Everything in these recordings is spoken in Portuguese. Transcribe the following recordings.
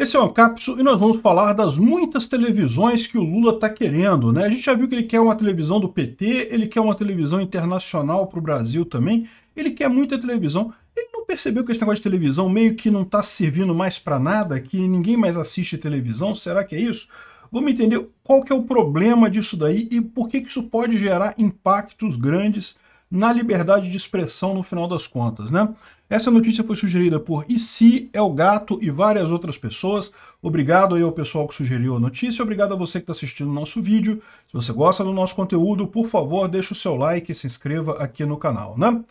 Esse é o Capso e nós vamos falar das muitas televisões que o Lula está querendo. Né? A gente já viu que ele quer uma televisão do PT, ele quer uma televisão internacional para o Brasil também, ele quer muita televisão. Ele não percebeu que esse negócio de televisão meio que não está servindo mais para nada, que ninguém mais assiste televisão? Será que é isso? Vamos entender qual que é o problema disso daí e por que, que isso pode gerar impactos grandes na liberdade de expressão no final das contas, né? Essa notícia foi sugerida por Isi, El Gato e várias outras pessoas. Obrigado aí ao pessoal que sugeriu a notícia, obrigado a você que está assistindo o nosso vídeo. Se você gosta do nosso conteúdo, por favor, deixe o seu like e se inscreva aqui no canal, né?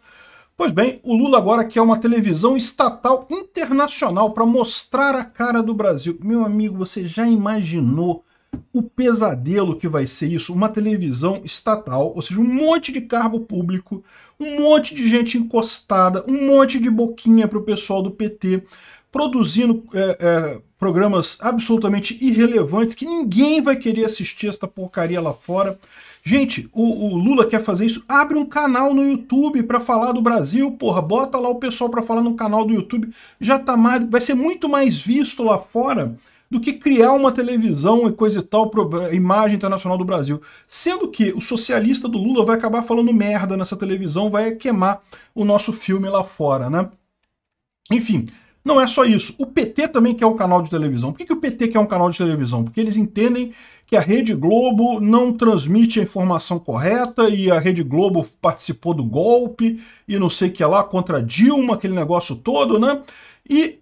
Pois bem, o Lula agora quer uma televisão estatal internacional para mostrar a cara do Brasil. Meu amigo, você já imaginou o pesadelo que vai ser isso, uma televisão estatal, ou seja, um monte de cargo público, um monte de gente encostada, um monte de boquinha para o pessoal do PT, produzindo é, é, programas absolutamente irrelevantes que ninguém vai querer assistir esta porcaria lá fora. Gente, o, o Lula quer fazer isso, abre um canal no YouTube para falar do Brasil, porra, bota lá o pessoal para falar no canal do YouTube, já tá mais, vai ser muito mais visto lá fora do que criar uma televisão e coisa e tal, eh, imagem internacional do Brasil. Sendo que o socialista do Lula vai acabar falando merda nessa televisão, vai queimar o nosso filme lá fora, né? Enfim, não é só isso. O PT também quer um canal de televisão. Por que, que o PT quer um canal de televisão? Porque eles entendem que a Rede Globo não transmite a informação correta e a Rede Globo participou do golpe e não sei o que lá contra Dilma, aquele negócio todo, né? E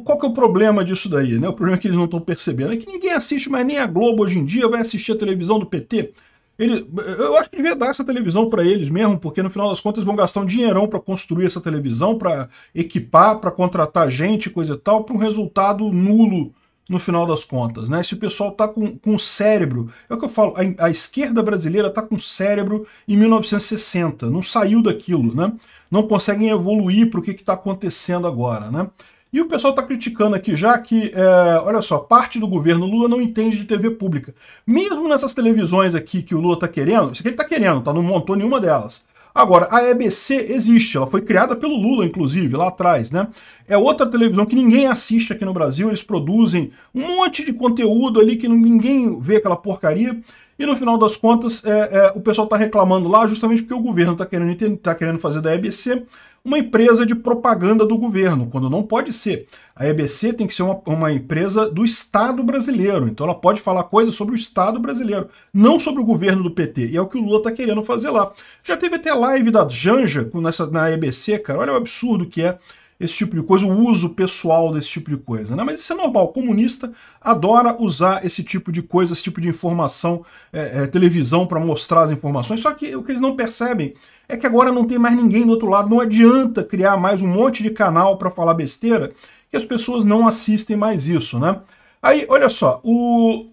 qual que é o problema disso daí? Né? O problema é que eles não estão percebendo. É que ninguém assiste mais nem a Globo hoje em dia, vai assistir a televisão do PT. Ele, eu acho que devia dar essa televisão para eles mesmo, porque no final das contas vão gastar um dinheirão para construir essa televisão, para equipar, para contratar gente, coisa e tal, para um resultado nulo no final das contas. Né? Se o pessoal está com, com o cérebro, é o que eu falo, a, a esquerda brasileira está com o cérebro em 1960, não saiu daquilo, né? não conseguem evoluir para o que está acontecendo agora. Né? E o pessoal está criticando aqui já que, é, olha só, parte do governo Lula não entende de TV pública. Mesmo nessas televisões aqui que o Lula está querendo, isso aqui ele está querendo, tá? não montou nenhuma delas. Agora, a EBC existe, ela foi criada pelo Lula, inclusive, lá atrás, né? É outra televisão que ninguém assiste aqui no Brasil, eles produzem um monte de conteúdo ali que ninguém vê aquela porcaria, e no final das contas, é, é, o pessoal está reclamando lá justamente porque o governo está querendo, tá querendo fazer da EBC uma empresa de propaganda do governo, quando não pode ser. A EBC tem que ser uma, uma empresa do Estado brasileiro, então ela pode falar coisas sobre o Estado brasileiro, não sobre o governo do PT, e é o que o Lula está querendo fazer lá. Já teve até live da Janja nessa, na EBC, cara, olha o absurdo que é esse tipo de coisa, o uso pessoal desse tipo de coisa. Né? Mas isso é normal, o comunista adora usar esse tipo de coisa, esse tipo de informação, é, é, televisão para mostrar as informações, só que o que eles não percebem é que agora não tem mais ninguém do outro lado, não adianta criar mais um monte de canal para falar besteira, que as pessoas não assistem mais isso, né? Aí, olha só, o,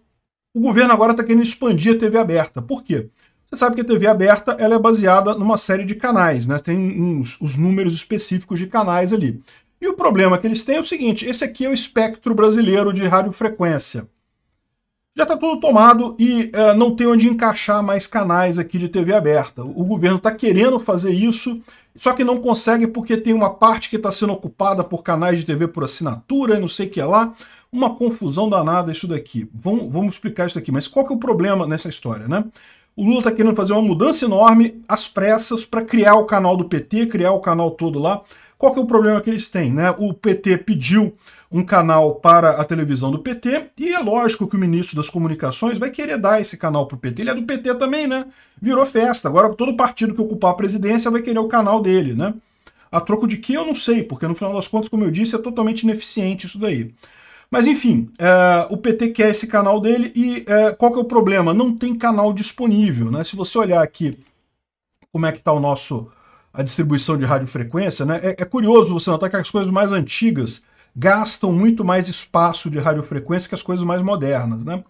o governo agora está querendo expandir a TV aberta. Por quê? Você sabe que a TV aberta ela é baseada numa série de canais, né? Tem uns, os números específicos de canais ali. E o problema que eles têm é o seguinte, esse aqui é o espectro brasileiro de radiofrequência. Já está tudo tomado e eh, não tem onde encaixar mais canais aqui de TV aberta. O governo está querendo fazer isso, só que não consegue porque tem uma parte que está sendo ocupada por canais de TV por assinatura e não sei o que é lá. Uma confusão danada isso daqui. Vamos, vamos explicar isso aqui. Mas qual que é o problema nessa história, né? O Lula está querendo fazer uma mudança enorme às pressas para criar o canal do PT, criar o canal todo lá. Qual que é o problema que eles têm? Né? O PT pediu um canal para a televisão do PT, e é lógico que o ministro das Comunicações vai querer dar esse canal para o PT. Ele é do PT também, né? Virou festa. Agora todo partido que ocupar a presidência vai querer o canal dele, né? A troco de que eu não sei, porque no final das contas, como eu disse, é totalmente ineficiente isso daí. Mas enfim, eh, o PT quer esse canal dele e eh, qual que é o problema? Não tem canal disponível, né? Se você olhar aqui como é que está o nosso a distribuição de radiofrequência, né? É, é, curioso você notar que as coisas mais antigas gastam muito mais espaço de radiofrequência que as coisas mais modernas, né?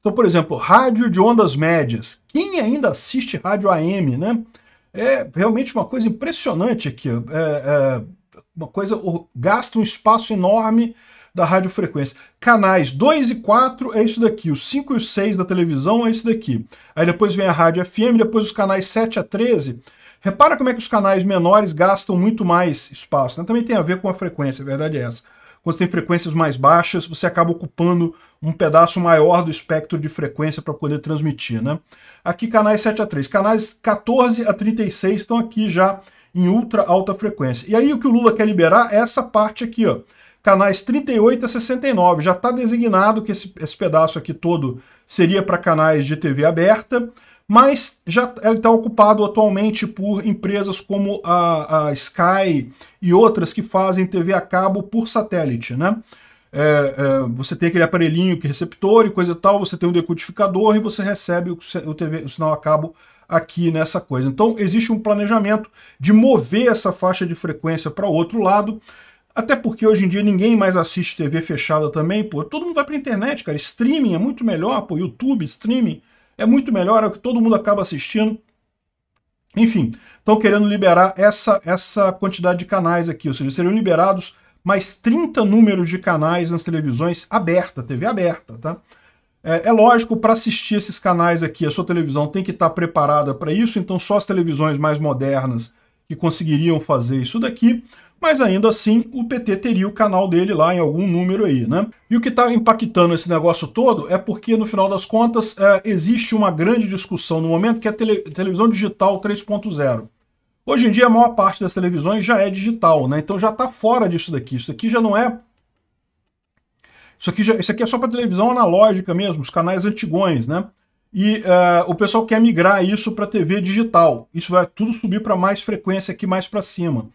Então, por exemplo, rádio de ondas médias. Quem ainda assiste rádio AM, né? É realmente uma coisa impressionante aqui. É, é uma coisa gasta um espaço enorme da radiofrequência. Canais 2 e 4 é isso daqui, os 5 e os 6 da televisão é isso daqui. Aí depois vem a rádio FM, depois os canais 7 a 13. Repara como é que os canais menores gastam muito mais espaço. Né? Também tem a ver com a frequência, a verdade é essa. Quando você tem frequências mais baixas, você acaba ocupando um pedaço maior do espectro de frequência para poder transmitir. Né? Aqui canais 7 a 3. Canais 14 a 36 estão aqui já em ultra alta frequência. E aí o que o Lula quer liberar é essa parte aqui, ó canais 38 a 69. Já está designado que esse, esse pedaço aqui todo seria para canais de TV aberta, mas já está ocupado atualmente por empresas como a, a, Sky e outras que fazem TV a cabo por satélite, né? É, é, você tem aquele aparelhinho que é receptor e coisa e tal, você tem um decodificador e você recebe o, o, TV, o sinal a cabo aqui nessa coisa. Então existe um planejamento de mover essa faixa de frequência para o outro lado, até porque hoje em dia ninguém mais assiste TV fechada também, pô. Todo mundo vai pra internet, cara. Streaming é muito melhor, pô. YouTube, streaming é muito melhor, é o que todo mundo acaba assistindo. Enfim, estão querendo liberar essa, essa quantidade de canais aqui, ou seja, seriam liberados mais 30 números de canais nas televisões aberta, TV aberta, tá? É, é lógico, para assistir esses canais aqui, a sua televisão tem que estar tá preparada para isso, então só as televisões mais modernas que conseguiriam fazer isso daqui mas ainda assim o PT teria o canal dele lá em algum número aí, né? E o que está impactando esse negócio todo é porque, no final das contas, é, existe uma grande discussão no momento que é a tele, televisão digital 3.0. Hoje em dia, a maior parte das televisões já é digital, né? Então já está fora disso daqui. Isso aqui já não é... Isso aqui, já, isso aqui é só para televisão analógica mesmo, os canais antigões, né? e uh, o pessoal quer migrar isso para TV digital. Isso vai tudo subir para mais frequência aqui mais para cima.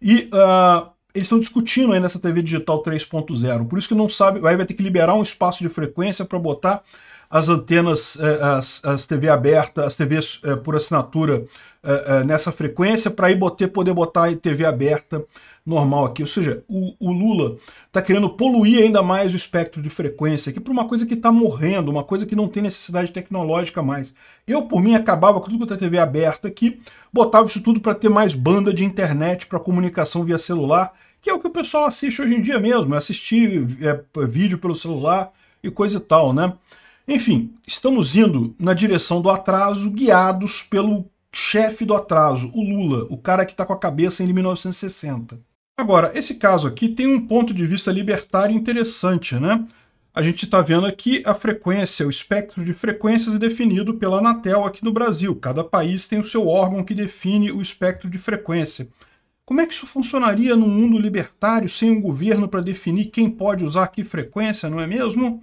E uh, eles estão discutindo aí nessa TV digital 3.0. Por isso que não sabe, aí vai ter que liberar um espaço de frequência para botar as antenas, eh, as, as TV aberta, as TVs eh, por assinatura eh, nessa frequência para aí poder, poder botar TV aberta normal aqui. Ou seja, o, o Lula está querendo poluir ainda mais o espectro de frequência aqui para uma coisa que está morrendo, uma coisa que não tem necessidade tecnológica mais. Eu, por mim, acabava com tudo com a TV aberta aqui, botava isso tudo para ter mais banda de internet para comunicação via celular, que é o que o pessoal assiste hoje em dia mesmo, assistir é, vídeo pelo celular e coisa e tal, né? Enfim, estamos indo na direção do atraso, guiados pelo chefe do atraso, o Lula, o cara que está com a cabeça em 1960. Agora, esse caso aqui tem um ponto de vista libertário interessante, né? A gente está vendo aqui a frequência, o espectro de frequências é definido pela Anatel aqui no Brasil. Cada país tem o seu órgão que define o espectro de frequência. Como é que isso funcionaria num mundo libertário sem um governo para definir quem pode usar que frequência, não é mesmo?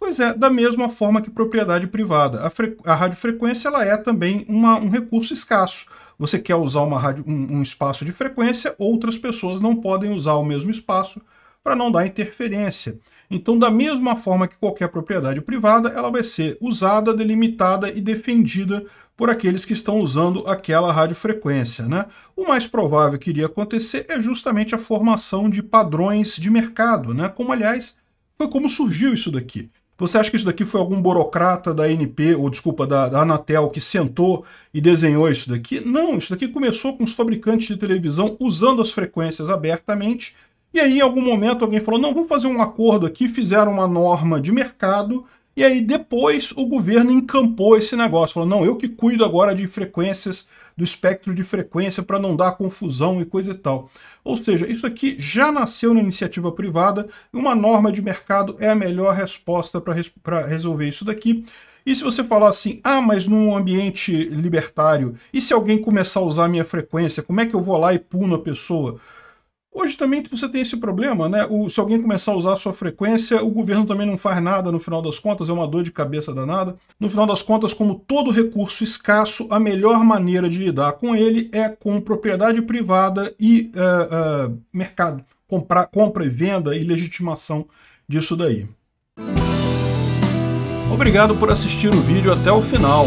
Pois é, da mesma forma que propriedade privada. A, a radiofrequência ela é também uma, um recurso escasso. Você quer usar uma radio... um, um espaço de frequência, outras pessoas não podem usar o mesmo espaço para não dar interferência. Então, da mesma forma que qualquer propriedade privada, ela vai ser usada, delimitada e defendida por aqueles que estão usando aquela radiofrequência. Né? O mais provável que iria acontecer é justamente a formação de padrões de mercado, né? como, aliás, foi como surgiu isso daqui. Você acha que isso daqui foi algum burocrata da ANP, ou desculpa, da, da Anatel, que sentou e desenhou isso daqui? Não, isso daqui começou com os fabricantes de televisão usando as frequências abertamente, e aí em algum momento alguém falou, não, vamos fazer um acordo aqui, fizeram uma norma de mercado, e aí depois o governo encampou esse negócio, falou, não, eu que cuido agora de frequências do espectro de frequência para não dar confusão e coisa e tal. Ou seja, isso aqui já nasceu na iniciativa privada, uma norma de mercado é a melhor resposta para res resolver isso daqui. E se você falar assim, ah, mas num ambiente libertário, e se alguém começar a usar a minha frequência, como é que eu vou lá e puno a pessoa? Hoje também você tem esse problema, né? O, se alguém começar a usar a sua frequência, o governo também não faz nada no final das contas, é uma dor de cabeça danada. No final das contas, como todo recurso escasso, a melhor maneira de lidar com ele é com propriedade privada e uh, uh, mercado. Comprar, compra e venda e legitimação disso daí. Obrigado por assistir o vídeo até o final.